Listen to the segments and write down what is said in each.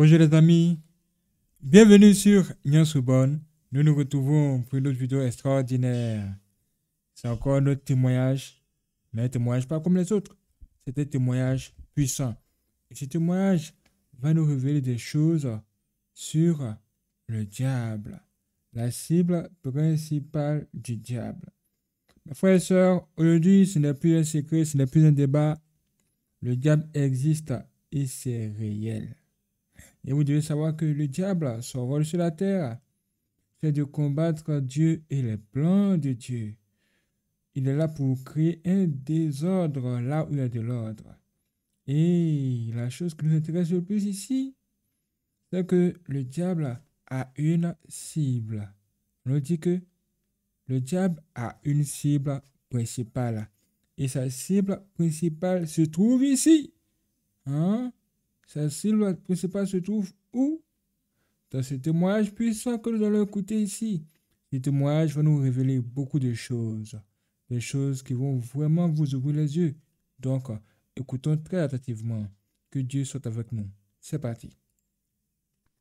Bonjour les amis, bienvenue sur Nyansubon. Nous nous retrouvons pour une autre vidéo extraordinaire. C'est encore notre témoignage, mais un témoignage pas comme les autres. C'est un témoignage puissant. Et ce témoignage va nous révéler des choses sur le diable, la cible principale du diable. Mes frères et sœurs, aujourd'hui ce n'est plus un secret, ce n'est plus un débat. Le diable existe et c'est réel. Et vous devez savoir que le diable, son rôle sur la terre, c'est de combattre Dieu et les plans de Dieu. Il est là pour créer un désordre là où il y a de l'ordre. Et la chose qui nous intéresse le plus ici, c'est que le diable a une cible. On dit que le diable a une cible principale. Et sa cible principale se trouve ici. Hein? Celle-ci, silhouette principale se trouve où Dans ce témoignage puissants que nous allons écouter ici, ce témoignage va nous révéler beaucoup de choses, des choses qui vont vraiment vous ouvrir les yeux. Donc, écoutons très attentivement. Que Dieu soit avec nous. C'est parti.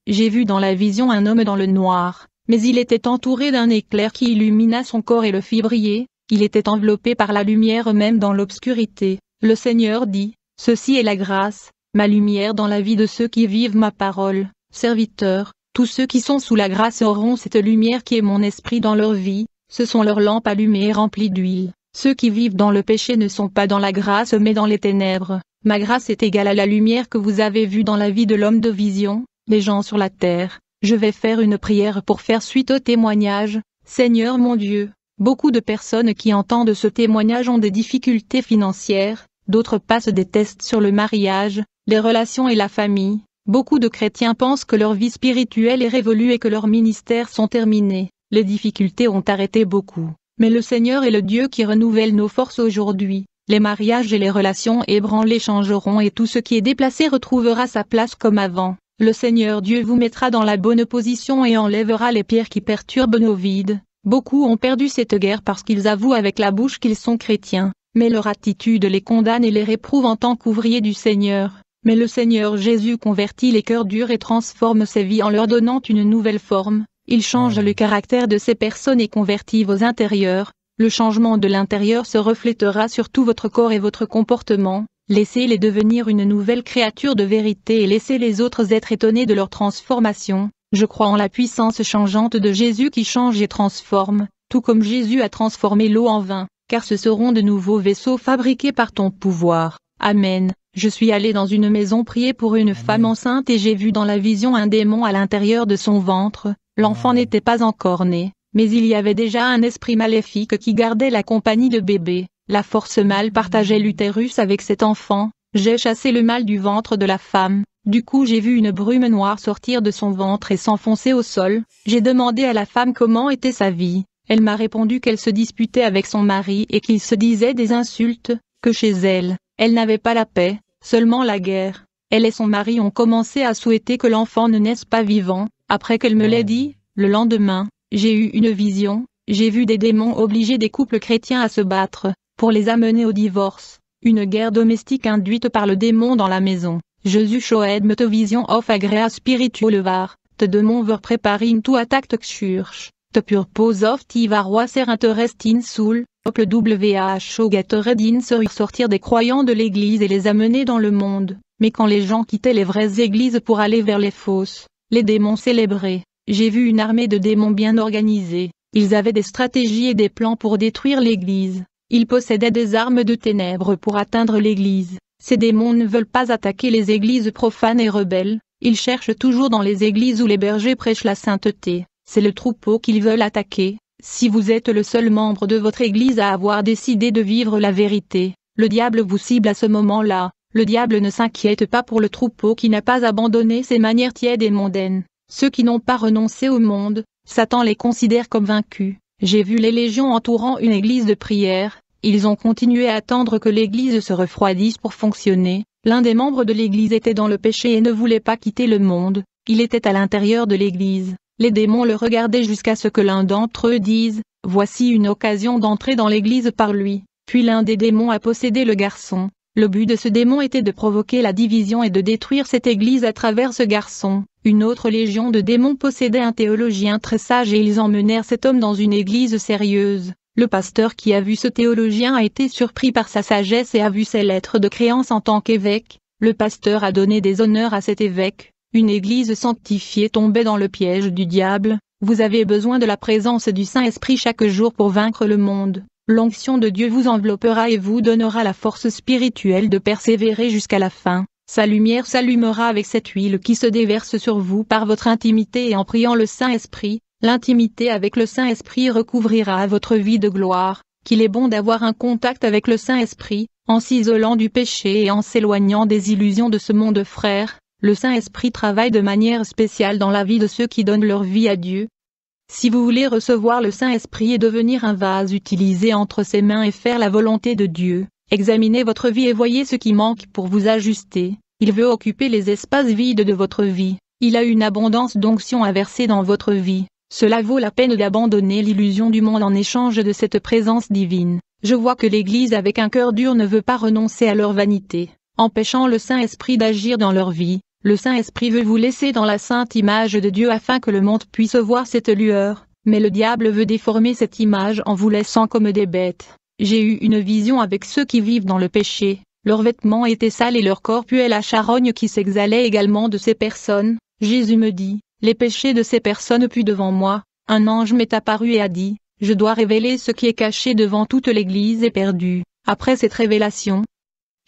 J'ai vu dans la vision un homme dans le noir, mais il était entouré d'un éclair qui illumina son corps et le fit briller, il était enveloppé par la lumière même dans l'obscurité. Le Seigneur dit, Ceci est la grâce, ma lumière dans la vie de ceux qui vivent ma parole. Serviteurs, tous ceux qui sont sous la grâce auront cette lumière qui est mon esprit dans leur vie, ce sont leurs lampes allumées et remplies d'huile. Ceux qui vivent dans le péché ne sont pas dans la grâce mais dans les ténèbres. Ma grâce est égale à la lumière que vous avez vue dans la vie de l'homme de vision, les gens sur la terre. Je vais faire une prière pour faire suite au témoignage. Seigneur mon Dieu, beaucoup de personnes qui entendent ce témoignage ont des difficultés financières, d'autres passent des tests sur le mariage, les relations et la famille. Beaucoup de chrétiens pensent que leur vie spirituelle est révolue et que leurs ministères sont terminés. Les difficultés ont arrêté beaucoup. Mais le Seigneur est le Dieu qui renouvelle nos forces aujourd'hui. Les mariages et les relations ébranlées changeront et tout ce qui est déplacé retrouvera sa place comme avant. Le Seigneur Dieu vous mettra dans la bonne position et enlèvera les pierres qui perturbent nos vides. Beaucoup ont perdu cette guerre parce qu'ils avouent avec la bouche qu'ils sont chrétiens, mais leur attitude les condamne et les réprouve en tant qu'ouvriers du Seigneur mais le Seigneur Jésus convertit les cœurs durs et transforme ses vies en leur donnant une nouvelle forme, il change le caractère de ces personnes et convertit vos intérieurs, le changement de l'intérieur se reflétera sur tout votre corps et votre comportement, laissez-les devenir une nouvelle créature de vérité et laissez les autres être étonnés de leur transformation, je crois en la puissance changeante de Jésus qui change et transforme, tout comme Jésus a transformé l'eau en vin, car ce seront de nouveaux vaisseaux fabriqués par ton pouvoir. Amen. Je suis allé dans une maison prier pour une femme enceinte et j'ai vu dans la vision un démon à l'intérieur de son ventre. L'enfant n'était pas encore né, mais il y avait déjà un esprit maléfique qui gardait la compagnie de bébé. La force mâle partageait l'utérus avec cet enfant. J'ai chassé le mal du ventre de la femme. Du coup j'ai vu une brume noire sortir de son ventre et s'enfoncer au sol. J'ai demandé à la femme comment était sa vie. Elle m'a répondu qu'elle se disputait avec son mari et qu'il se disait des insultes, que chez elle, elle n'avait pas la paix, seulement la guerre. Elle et son mari ont commencé à souhaiter que l'enfant ne naisse pas vivant, après qu'elle me l'ait dit, le lendemain, j'ai eu une vision, j'ai vu des démons obliger des couples chrétiens à se battre, pour les amener au divorce, une guerre domestique induite par le démon dans la maison. Jésus me te vision of agrea var te demon mon ver préparing to attack te te purpose of ti ser interest in soul, le WHO Gatoredin e e se sortir des croyants de l'Église et les amener dans le monde. Mais quand les gens quittaient les vraies églises pour aller vers les fausses, les démons célébraient. J'ai vu une armée de démons bien organisée. Ils avaient des stratégies et des plans pour détruire l'Église. Ils possédaient des armes de ténèbres pour atteindre l'Église. Ces démons ne veulent pas attaquer les églises profanes et rebelles, ils cherchent toujours dans les églises où les bergers prêchent la sainteté. C'est le troupeau qu'ils veulent attaquer, si vous êtes le seul membre de votre Église à avoir décidé de vivre la vérité, le diable vous cible à ce moment-là, le diable ne s'inquiète pas pour le troupeau qui n'a pas abandonné ses manières tièdes et mondaines. Ceux qui n'ont pas renoncé au monde, Satan les considère comme vaincus. J'ai vu les légions entourant une église de prière, ils ont continué à attendre que l'église se refroidisse pour fonctionner. L'un des membres de l'église était dans le péché et ne voulait pas quitter le monde, il était à l'intérieur de l'église. Les démons le regardaient jusqu'à ce que l'un d'entre eux dise, « Voici une occasion d'entrer dans l'église par lui ». Puis l'un des démons a possédé le garçon. Le but de ce démon était de provoquer la division et de détruire cette église à travers ce garçon. Une autre légion de démons possédait un théologien très sage et ils emmenèrent cet homme dans une église sérieuse. Le pasteur qui a vu ce théologien a été surpris par sa sagesse et a vu ses lettres de créance en tant qu'évêque. Le pasteur a donné des honneurs à cet évêque, une église sanctifiée tombait dans le piège du diable, vous avez besoin de la présence du Saint-Esprit chaque jour pour vaincre le monde. L'onction de Dieu vous enveloppera et vous donnera la force spirituelle de persévérer jusqu'à la fin. Sa lumière s'allumera avec cette huile qui se déverse sur vous par votre intimité et en priant le Saint-Esprit, l'intimité avec le Saint-Esprit recouvrira votre vie de gloire, qu'il est bon d'avoir un contact avec le Saint-Esprit, en s'isolant du péché et en s'éloignant des illusions de ce monde frère, le Saint-Esprit travaille de manière spéciale dans la vie de ceux qui donnent leur vie à Dieu. Si vous voulez recevoir le Saint-Esprit et devenir un vase utilisé entre ses mains et faire la volonté de Dieu, examinez votre vie et voyez ce qui manque pour vous ajuster. Il veut occuper les espaces vides de votre vie. Il a une abondance d'onction à verser dans votre vie. Cela vaut la peine d'abandonner l'illusion du monde en échange de cette présence divine. Je vois que l'Église avec un cœur dur ne veut pas renoncer à leur vanité, empêchant le Saint-Esprit d'agir dans leur vie. Le Saint-Esprit veut vous laisser dans la sainte image de Dieu afin que le monde puisse voir cette lueur, mais le diable veut déformer cette image en vous laissant comme des bêtes. J'ai eu une vision avec ceux qui vivent dans le péché, leurs vêtements étaient sales et leur corps puait la charogne qui s'exhalait également de ces personnes. Jésus me dit, les péchés de ces personnes puent devant moi. Un ange m'est apparu et a dit, je dois révéler ce qui est caché devant toute l'Église et perdu. Après cette révélation,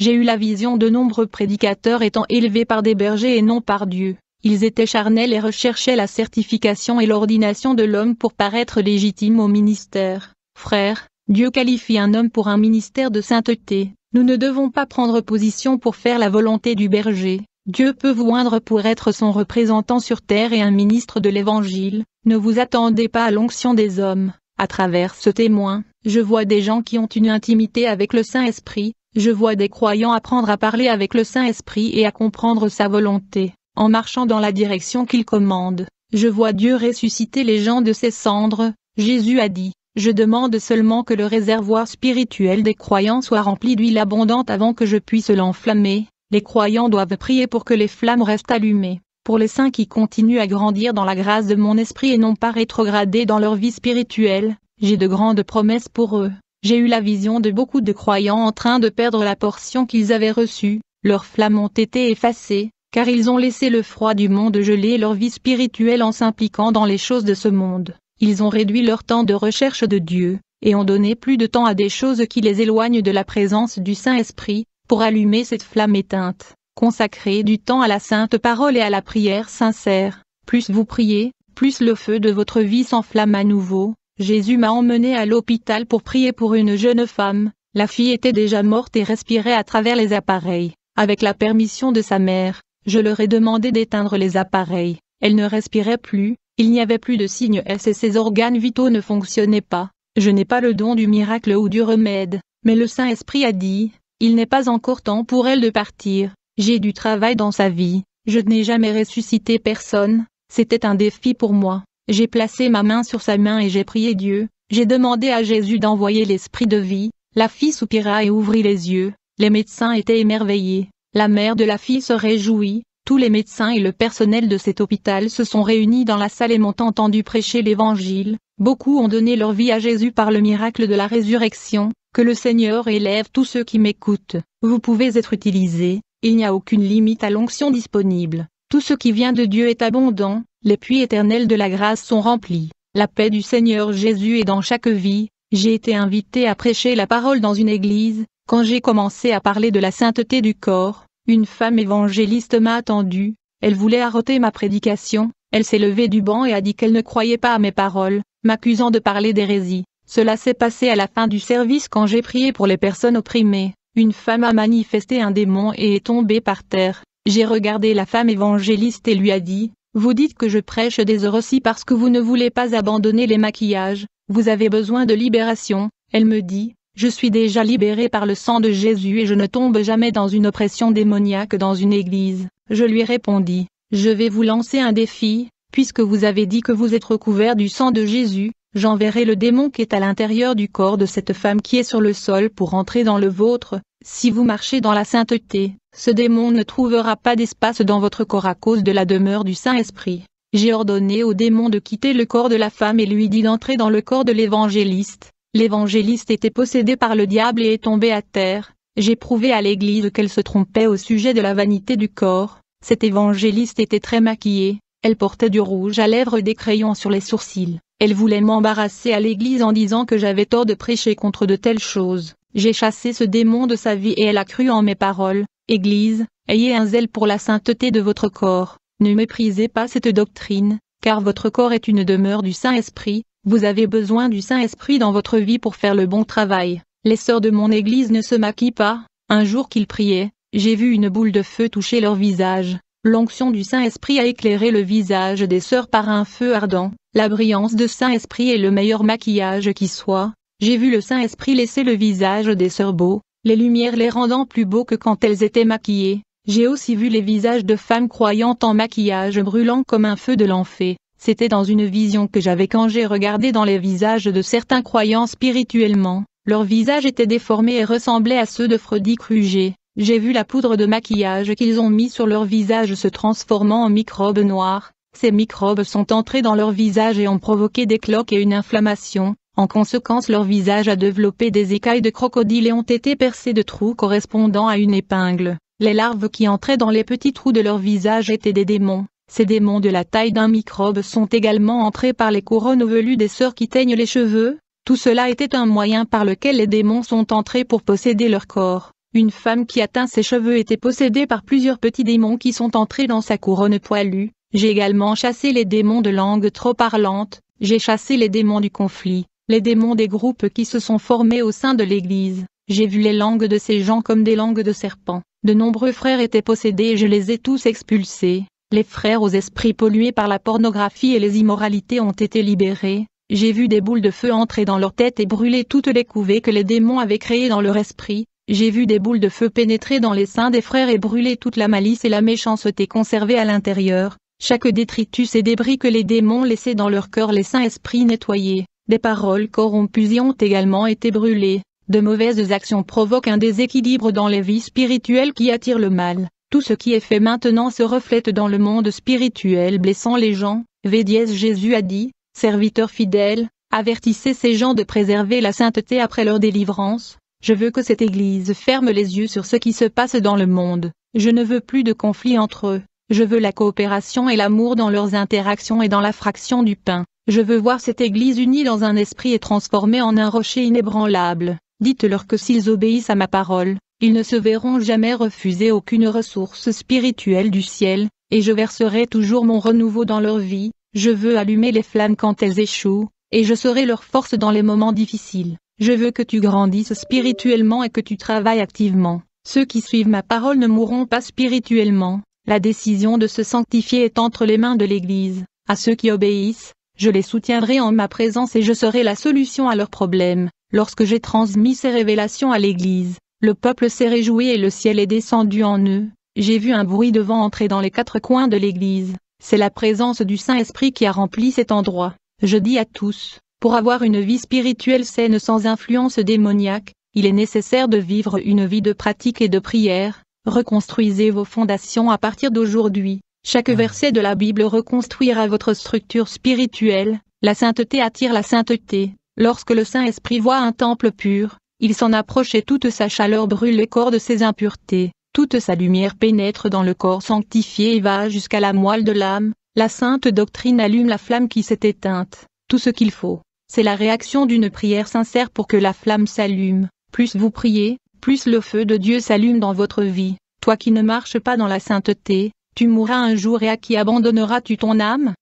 j'ai eu la vision de nombreux prédicateurs étant élevés par des bergers et non par Dieu. Ils étaient charnels et recherchaient la certification et l'ordination de l'homme pour paraître légitime au ministère. Frère, Dieu qualifie un homme pour un ministère de sainteté. Nous ne devons pas prendre position pour faire la volonté du berger. Dieu peut vous oindre pour être son représentant sur terre et un ministre de l'Évangile. Ne vous attendez pas à l'onction des hommes. À travers ce témoin, je vois des gens qui ont une intimité avec le Saint-Esprit, je vois des croyants apprendre à parler avec le Saint-Esprit et à comprendre sa volonté, en marchant dans la direction qu'il commande. Je vois Dieu ressusciter les gens de ses cendres. Jésus a dit, je demande seulement que le réservoir spirituel des croyants soit rempli d'huile abondante avant que je puisse l'enflammer. Les croyants doivent prier pour que les flammes restent allumées, pour les saints qui continuent à grandir dans la grâce de mon esprit et non pas rétrograder dans leur vie spirituelle. J'ai de grandes promesses pour eux. J'ai eu la vision de beaucoup de croyants en train de perdre la portion qu'ils avaient reçue, leurs flammes ont été effacées, car ils ont laissé le froid du monde geler leur vie spirituelle en s'impliquant dans les choses de ce monde, ils ont réduit leur temps de recherche de Dieu, et ont donné plus de temps à des choses qui les éloignent de la présence du Saint-Esprit, pour allumer cette flamme éteinte. Consacrez du temps à la sainte parole et à la prière sincère, plus vous priez, plus le feu de votre vie s'enflamme à nouveau, Jésus m'a emmené à l'hôpital pour prier pour une jeune femme, la fille était déjà morte et respirait à travers les appareils. Avec la permission de sa mère, je leur ai demandé d'éteindre les appareils. Elle ne respirait plus, il n'y avait plus de signes S et ses organes vitaux ne fonctionnaient pas. Je n'ai pas le don du miracle ou du remède, mais le Saint-Esprit a dit, il n'est pas encore temps pour elle de partir, j'ai du travail dans sa vie, je n'ai jamais ressuscité personne, c'était un défi pour moi. J'ai placé ma main sur sa main et j'ai prié Dieu, j'ai demandé à Jésus d'envoyer l'esprit de vie, la fille soupira et ouvrit les yeux, les médecins étaient émerveillés, la mère de la fille se réjouit, tous les médecins et le personnel de cet hôpital se sont réunis dans la salle et m'ont entendu prêcher l'évangile, beaucoup ont donné leur vie à Jésus par le miracle de la résurrection, que le Seigneur élève tous ceux qui m'écoutent, vous pouvez être utilisés, il n'y a aucune limite à l'onction disponible. Tout ce qui vient de Dieu est abondant, les puits éternels de la grâce sont remplis. La paix du Seigneur Jésus est dans chaque vie. J'ai été invité à prêcher la parole dans une église. Quand j'ai commencé à parler de la sainteté du corps, une femme évangéliste m'a attendu. Elle voulait arrêter ma prédication. Elle s'est levée du banc et a dit qu'elle ne croyait pas à mes paroles, m'accusant de parler d'hérésie. Cela s'est passé à la fin du service quand j'ai prié pour les personnes opprimées. Une femme a manifesté un démon et est tombée par terre. J'ai regardé la femme évangéliste et lui a dit, vous dites que je prêche des heures aussi parce que vous ne voulez pas abandonner les maquillages, vous avez besoin de libération, elle me dit, je suis déjà libérée par le sang de Jésus et je ne tombe jamais dans une oppression démoniaque dans une église. Je lui répondis, je vais vous lancer un défi, puisque vous avez dit que vous êtes recouvert du sang de Jésus, j'enverrai le démon qui est à l'intérieur du corps de cette femme qui est sur le sol pour entrer dans le vôtre, si vous marchez dans la sainteté, ce démon ne trouvera pas d'espace dans votre corps à cause de la demeure du Saint-Esprit. J'ai ordonné au démon de quitter le corps de la femme et lui dit d'entrer dans le corps de l'évangéliste. L'évangéliste était possédé par le diable et est tombé à terre. J'ai prouvé à l'église qu'elle se trompait au sujet de la vanité du corps. Cette évangéliste était très maquillée. Elle portait du rouge à lèvres et des crayons sur les sourcils. Elle voulait m'embarrasser à l'église en disant que j'avais tort de prêcher contre de telles choses. J'ai chassé ce démon de sa vie et elle a cru en mes paroles. Église, ayez un zèle pour la sainteté de votre corps, ne méprisez pas cette doctrine, car votre corps est une demeure du Saint-Esprit, vous avez besoin du Saint-Esprit dans votre vie pour faire le bon travail. Les sœurs de mon église ne se maquillent pas, un jour qu'ils priaient, j'ai vu une boule de feu toucher leur visage. L'onction du Saint-Esprit a éclairé le visage des sœurs par un feu ardent. La brillance de Saint-Esprit est le meilleur maquillage qui soit. J'ai vu le Saint-Esprit laisser le visage des sœurs beaux, les lumières les rendant plus beaux que quand elles étaient maquillées. J'ai aussi vu les visages de femmes croyantes en maquillage brûlant comme un feu de l'enfer. C'était dans une vision que j'avais quand j'ai regardé dans les visages de certains croyants spirituellement. Leurs visages étaient déformés et ressemblaient à ceux de Freddy Kruger. J'ai vu la poudre de maquillage qu'ils ont mis sur leur visage se transformant en microbes noirs. Ces microbes sont entrés dans leur visage et ont provoqué des cloques et une inflammation. En conséquence leur visage a développé des écailles de crocodile et ont été percés de trous correspondant à une épingle. Les larves qui entraient dans les petits trous de leur visage étaient des démons. Ces démons de la taille d'un microbe sont également entrés par les couronnes velues des sœurs qui teignent les cheveux. Tout cela était un moyen par lequel les démons sont entrés pour posséder leur corps. Une femme qui atteint ses cheveux était possédée par plusieurs petits démons qui sont entrés dans sa couronne poilue. J'ai également chassé les démons de langue trop parlante, j'ai chassé les démons du conflit les démons des groupes qui se sont formés au sein de l'Église. J'ai vu les langues de ces gens comme des langues de serpents. De nombreux frères étaient possédés et je les ai tous expulsés. Les frères aux esprits pollués par la pornographie et les immoralités ont été libérés. J'ai vu des boules de feu entrer dans leur tête et brûler toutes les couvées que les démons avaient créées dans leur esprit. J'ai vu des boules de feu pénétrer dans les seins des frères et brûler toute la malice et la méchanceté conservée à l'intérieur. Chaque détritus et débris que les démons laissaient dans leur cœur les saints esprits nettoyés. Des paroles corrompues y ont également été brûlées. De mauvaises actions provoquent un déséquilibre dans les vies spirituelles qui attire le mal. Tout ce qui est fait maintenant se reflète dans le monde spirituel blessant les gens. Védiès Jésus a dit, serviteur fidèle, avertissez ces gens de préserver la sainteté après leur délivrance. Je veux que cette Église ferme les yeux sur ce qui se passe dans le monde. Je ne veux plus de conflits entre eux. Je veux la coopération et l'amour dans leurs interactions et dans la fraction du pain. Je veux voir cette Église unie dans un esprit et transformée en un rocher inébranlable. Dites-leur que s'ils obéissent à ma parole, ils ne se verront jamais refuser aucune ressource spirituelle du ciel, et je verserai toujours mon renouveau dans leur vie, je veux allumer les flammes quand elles échouent, et je serai leur force dans les moments difficiles. Je veux que tu grandisses spirituellement et que tu travailles activement. Ceux qui suivent ma parole ne mourront pas spirituellement. La décision de se sanctifier est entre les mains de l'Église. À ceux qui obéissent, je les soutiendrai en ma présence et je serai la solution à leurs problèmes. Lorsque j'ai transmis ces révélations à l'Église, le peuple s'est réjoui et le ciel est descendu en eux. J'ai vu un bruit de vent entrer dans les quatre coins de l'Église. C'est la présence du Saint-Esprit qui a rempli cet endroit. Je dis à tous, pour avoir une vie spirituelle saine sans influence démoniaque, il est nécessaire de vivre une vie de pratique et de prière. Reconstruisez vos fondations à partir d'aujourd'hui. Chaque verset de la Bible reconstruira votre structure spirituelle, la sainteté attire la sainteté, lorsque le Saint-Esprit voit un temple pur, il s'en approche et toute sa chaleur brûle le corps de ses impuretés, toute sa lumière pénètre dans le corps sanctifié et va jusqu'à la moelle de l'âme, la sainte doctrine allume la flamme qui s'est éteinte, tout ce qu'il faut, c'est la réaction d'une prière sincère pour que la flamme s'allume, plus vous priez, plus le feu de Dieu s'allume dans votre vie, toi qui ne marches pas dans la sainteté, tu mourras un jour et à qui abandonneras-tu ton âme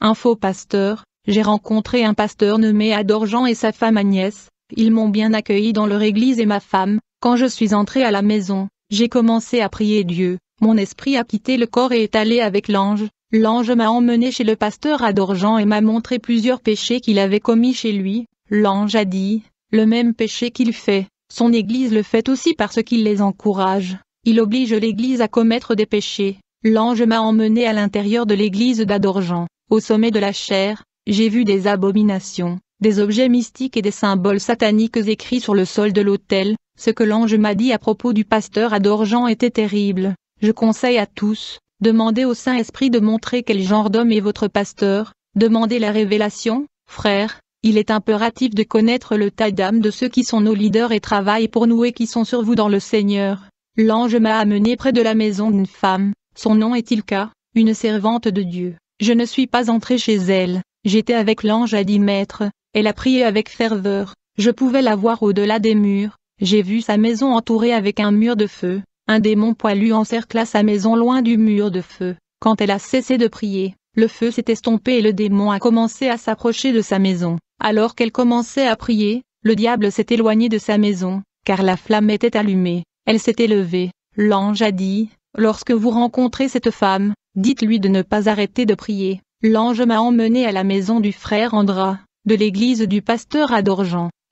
Un faux pasteur, j'ai rencontré un pasteur nommé Adorjean et sa femme Agnès, ils m'ont bien accueilli dans leur église et ma femme, quand je suis entré à la maison, j'ai commencé à prier Dieu, mon esprit a quitté le corps et est allé avec l'ange, l'ange m'a emmené chez le pasteur Adorjean et m'a montré plusieurs péchés qu'il avait commis chez lui, l'ange a dit, le même péché qu'il fait, son église le fait aussi parce qu'il les encourage, il oblige l'église à commettre des péchés, L'ange m'a emmené à l'intérieur de l'église d'Adorjan, au sommet de la chair, j'ai vu des abominations, des objets mystiques et des symboles sataniques écrits sur le sol de l'autel, ce que l'ange m'a dit à propos du pasteur Adorjan était terrible, je conseille à tous, demandez au Saint-Esprit de montrer quel genre d'homme est votre pasteur, demandez la révélation, frère, il est impératif de connaître le tas d'âme de ceux qui sont nos leaders et travaillent pour nous et qui sont sur vous dans le Seigneur. L'ange m'a amené près de la maison d'une femme, son nom est Ilka, une servante de Dieu. Je ne suis pas entrée chez elle, j'étais avec l'ange à dix mètres, elle a prié avec ferveur, je pouvais la voir au-delà des murs, j'ai vu sa maison entourée avec un mur de feu, un démon poilu encercla sa maison loin du mur de feu, quand elle a cessé de prier, le feu s'est estompé et le démon a commencé à s'approcher de sa maison, alors qu'elle commençait à prier, le diable s'est éloigné de sa maison, car la flamme était allumée, elle s'était levée, l'ange a dit, Lorsque vous rencontrez cette femme, dites-lui de ne pas arrêter de prier. L'ange m'a emmené à la maison du frère Andra, de l'église du pasteur à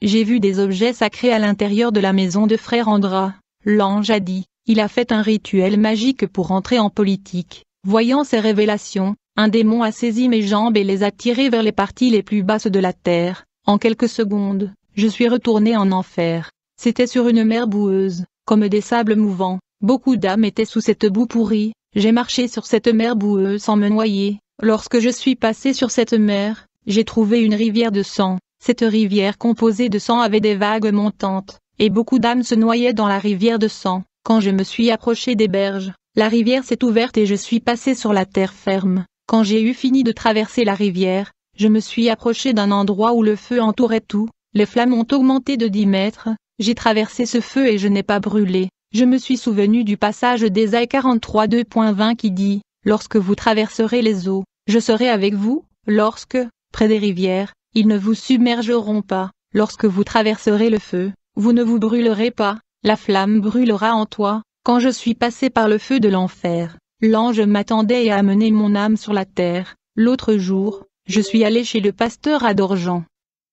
J'ai vu des objets sacrés à l'intérieur de la maison de frère Andra. L'ange a dit, il a fait un rituel magique pour entrer en politique. Voyant ces révélations, un démon a saisi mes jambes et les a tirées vers les parties les plus basses de la terre. En quelques secondes, je suis retourné en enfer. C'était sur une mer boueuse, comme des sables mouvants. Beaucoup d'âmes étaient sous cette boue pourrie, j'ai marché sur cette mer boueuse sans me noyer, lorsque je suis passé sur cette mer, j'ai trouvé une rivière de sang, cette rivière composée de sang avait des vagues montantes, et beaucoup d'âmes se noyaient dans la rivière de sang, quand je me suis approché des berges, la rivière s'est ouverte et je suis passé sur la terre ferme, quand j'ai eu fini de traverser la rivière, je me suis approché d'un endroit où le feu entourait tout, les flammes ont augmenté de 10 mètres, j'ai traversé ce feu et je n'ai pas brûlé, je me suis souvenu du passage d'Esaïe 43 2.20 qui dit, Lorsque vous traverserez les eaux, je serai avec vous, lorsque, près des rivières, ils ne vous submergeront pas, lorsque vous traverserez le feu, vous ne vous brûlerez pas, la flamme brûlera en toi, quand je suis passé par le feu de l'enfer, l'ange m'attendait et a amené mon âme sur la terre, l'autre jour, je suis allé chez le pasteur à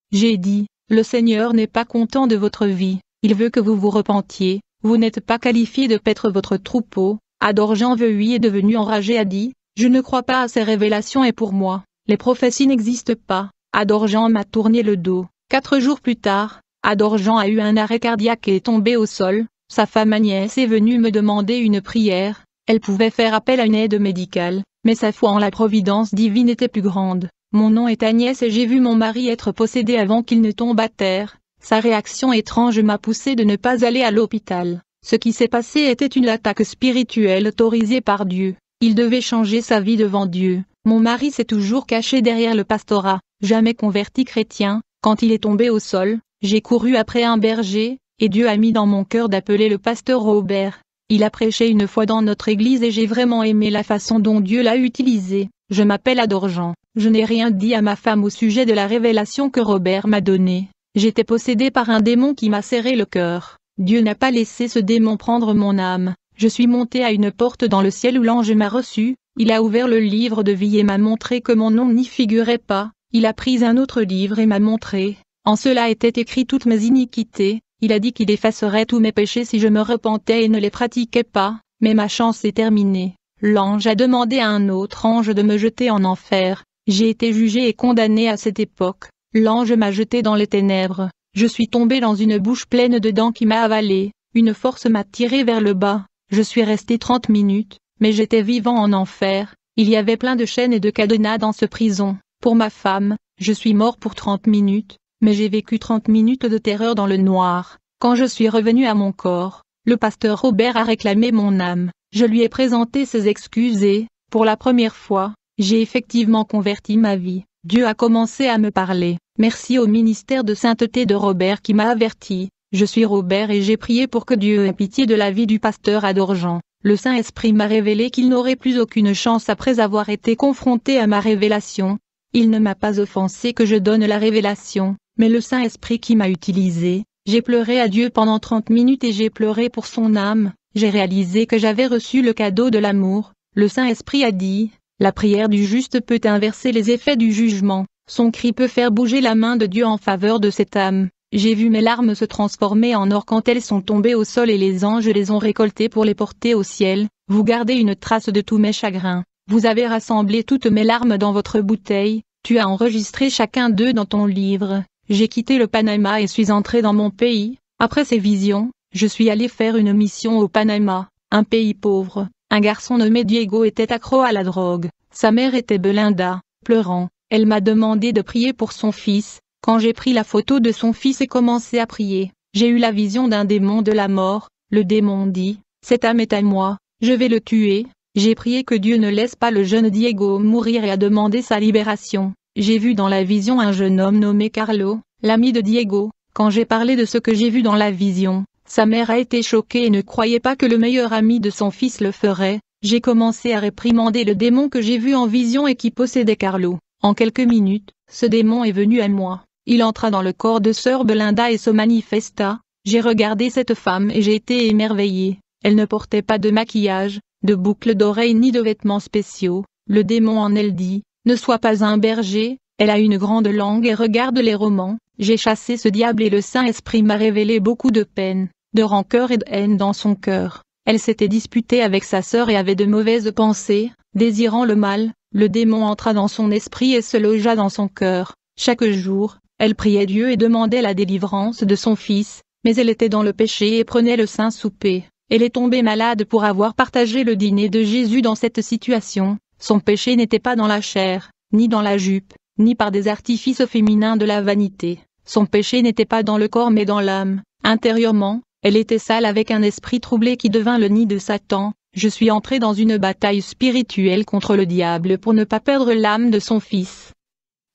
J'ai dit, le Seigneur n'est pas content de votre vie, il veut que vous vous repentiez, vous n'êtes pas qualifié de paître votre troupeau. Adore Jean Veuilly est devenu enragé a dit, je ne crois pas à ces révélations et pour moi, les prophéties n'existent pas. Adore Jean m'a tourné le dos. Quatre jours plus tard, Adore Jean a eu un arrêt cardiaque et est tombé au sol. Sa femme Agnès est venue me demander une prière. Elle pouvait faire appel à une aide médicale, mais sa foi en la providence divine était plus grande. Mon nom est Agnès et j'ai vu mon mari être possédé avant qu'il ne tombe à terre. Sa réaction étrange m'a poussé de ne pas aller à l'hôpital. Ce qui s'est passé était une attaque spirituelle autorisée par Dieu. Il devait changer sa vie devant Dieu. Mon mari s'est toujours caché derrière le pastorat, jamais converti chrétien. Quand il est tombé au sol, j'ai couru après un berger, et Dieu a mis dans mon cœur d'appeler le pasteur Robert. Il a prêché une fois dans notre église et j'ai vraiment aimé la façon dont Dieu l'a utilisé. Je m'appelle Adorjan. Je n'ai rien dit à ma femme au sujet de la révélation que Robert m'a donnée. J'étais possédé par un démon qui m'a serré le cœur. Dieu n'a pas laissé ce démon prendre mon âme. Je suis monté à une porte dans le ciel où l'ange m'a reçu, il a ouvert le livre de vie et m'a montré que mon nom n'y figurait pas, il a pris un autre livre et m'a montré, en cela étaient écrites toutes mes iniquités, il a dit qu'il effacerait tous mes péchés si je me repentais et ne les pratiquais pas, mais ma chance est terminée. L'ange a demandé à un autre ange de me jeter en enfer, j'ai été jugé et condamné à cette époque, L'ange m'a jeté dans les ténèbres, je suis tombé dans une bouche pleine de dents qui m'a avalé, une force m'a tiré vers le bas, je suis resté trente minutes, mais j'étais vivant en enfer, il y avait plein de chaînes et de cadenas dans ce prison, pour ma femme, je suis mort pour trente minutes, mais j'ai vécu trente minutes de terreur dans le noir, quand je suis revenu à mon corps, le pasteur Robert a réclamé mon âme, je lui ai présenté ses excuses et, pour la première fois, j'ai effectivement converti ma vie, Dieu a commencé à me parler. Merci au ministère de sainteté de Robert qui m'a averti. Je suis Robert et j'ai prié pour que Dieu ait pitié de la vie du pasteur à Le Saint-Esprit m'a révélé qu'il n'aurait plus aucune chance après avoir été confronté à ma révélation. Il ne m'a pas offensé que je donne la révélation, mais le Saint-Esprit qui m'a utilisé, j'ai pleuré à Dieu pendant 30 minutes et j'ai pleuré pour son âme, j'ai réalisé que j'avais reçu le cadeau de l'amour, le Saint-Esprit a dit, la prière du juste peut inverser les effets du jugement, son cri peut faire bouger la main de Dieu en faveur de cette âme. J'ai vu mes larmes se transformer en or quand elles sont tombées au sol et les anges les ont récoltées pour les porter au ciel. Vous gardez une trace de tous mes chagrins. Vous avez rassemblé toutes mes larmes dans votre bouteille. Tu as enregistré chacun d'eux dans ton livre. J'ai quitté le Panama et suis entré dans mon pays. Après ces visions, je suis allé faire une mission au Panama, un pays pauvre. Un garçon nommé Diego était accro à la drogue. Sa mère était Belinda, pleurant. Elle m'a demandé de prier pour son fils. Quand j'ai pris la photo de son fils et commencé à prier, j'ai eu la vision d'un démon de la mort. Le démon dit, Cette âme est à moi, je vais le tuer. J'ai prié que Dieu ne laisse pas le jeune Diego mourir et a demandé sa libération. J'ai vu dans la vision un jeune homme nommé Carlo, l'ami de Diego. Quand j'ai parlé de ce que j'ai vu dans la vision, sa mère a été choquée et ne croyait pas que le meilleur ami de son fils le ferait. J'ai commencé à réprimander le démon que j'ai vu en vision et qui possédait Carlo. En quelques minutes, ce démon est venu à moi. Il entra dans le corps de sœur Belinda et se manifesta. J'ai regardé cette femme et j'ai été émerveillée. Elle ne portait pas de maquillage, de boucles d'oreilles ni de vêtements spéciaux. Le démon en elle dit, ne sois pas un berger, elle a une grande langue et regarde les romans. J'ai chassé ce diable et le Saint-Esprit m'a révélé beaucoup de peine, de rancœur et de haine dans son cœur. Elle s'était disputée avec sa sœur et avait de mauvaises pensées, désirant le mal, le démon entra dans son esprit et se logea dans son cœur. Chaque jour, elle priait Dieu et demandait la délivrance de son fils, mais elle était dans le péché et prenait le saint souper. Elle est tombée malade pour avoir partagé le dîner de Jésus dans cette situation. Son péché n'était pas dans la chair, ni dans la jupe, ni par des artifices féminins de la vanité. Son péché n'était pas dans le corps mais dans l'âme. Intérieurement, elle était sale avec un esprit troublé qui devint le nid de Satan. Je suis entré dans une bataille spirituelle contre le diable pour ne pas perdre l'âme de son fils.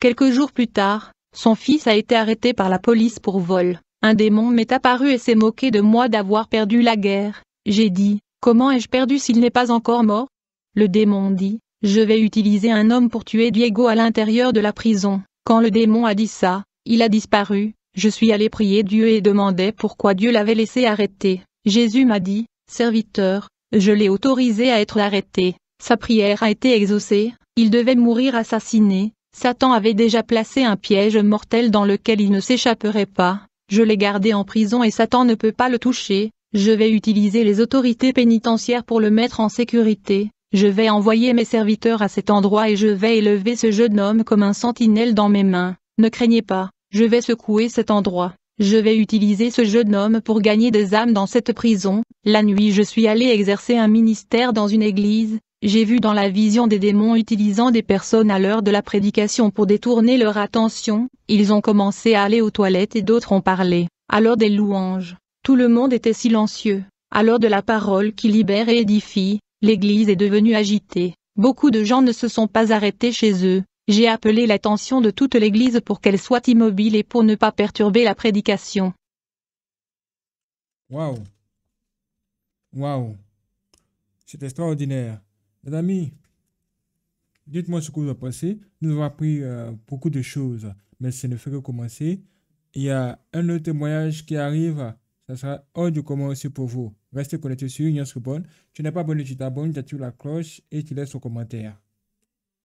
Quelques jours plus tard, son fils a été arrêté par la police pour vol. Un démon m'est apparu et s'est moqué de moi d'avoir perdu la guerre. J'ai dit, comment ai-je perdu s'il n'est pas encore mort Le démon dit, je vais utiliser un homme pour tuer Diego à l'intérieur de la prison. Quand le démon a dit ça, il a disparu, je suis allé prier Dieu et demandais pourquoi Dieu l'avait laissé arrêter. Jésus m'a dit, serviteur, je l'ai autorisé à être arrêté. Sa prière a été exaucée, il devait mourir assassiné. Satan avait déjà placé un piège mortel dans lequel il ne s'échapperait pas. Je l'ai gardé en prison et Satan ne peut pas le toucher. Je vais utiliser les autorités pénitentiaires pour le mettre en sécurité. Je vais envoyer mes serviteurs à cet endroit et je vais élever ce jeune homme comme un sentinelle dans mes mains. Ne craignez pas, je vais secouer cet endroit. Je vais utiliser ce jeune homme pour gagner des âmes dans cette prison. La nuit je suis allé exercer un ministère dans une église, j'ai vu dans la vision des démons utilisant des personnes à l'heure de la prédication pour détourner leur attention, ils ont commencé à aller aux toilettes et d'autres ont parlé, alors des louanges. Tout le monde était silencieux, alors de la parole qui libère et édifie, l'église est devenue agitée. Beaucoup de gens ne se sont pas arrêtés chez eux, j'ai appelé l'attention de toute l'Église pour qu'elle soit immobile et pour ne pas perturber la prédication. Waouh Waouh C'est extraordinaire. Mes amis, dites-moi ce que vous en pensez. Nous avons appris euh, beaucoup de choses, mais ce ne fait que commencer. Il y a un autre témoignage qui arrive. Ça sera hors du commun pour vous. Restez connectés sur Union Bonne. Tu n'es pas abonné, tu t'abonnes, tu actives la cloche et tu laisses un commentaire.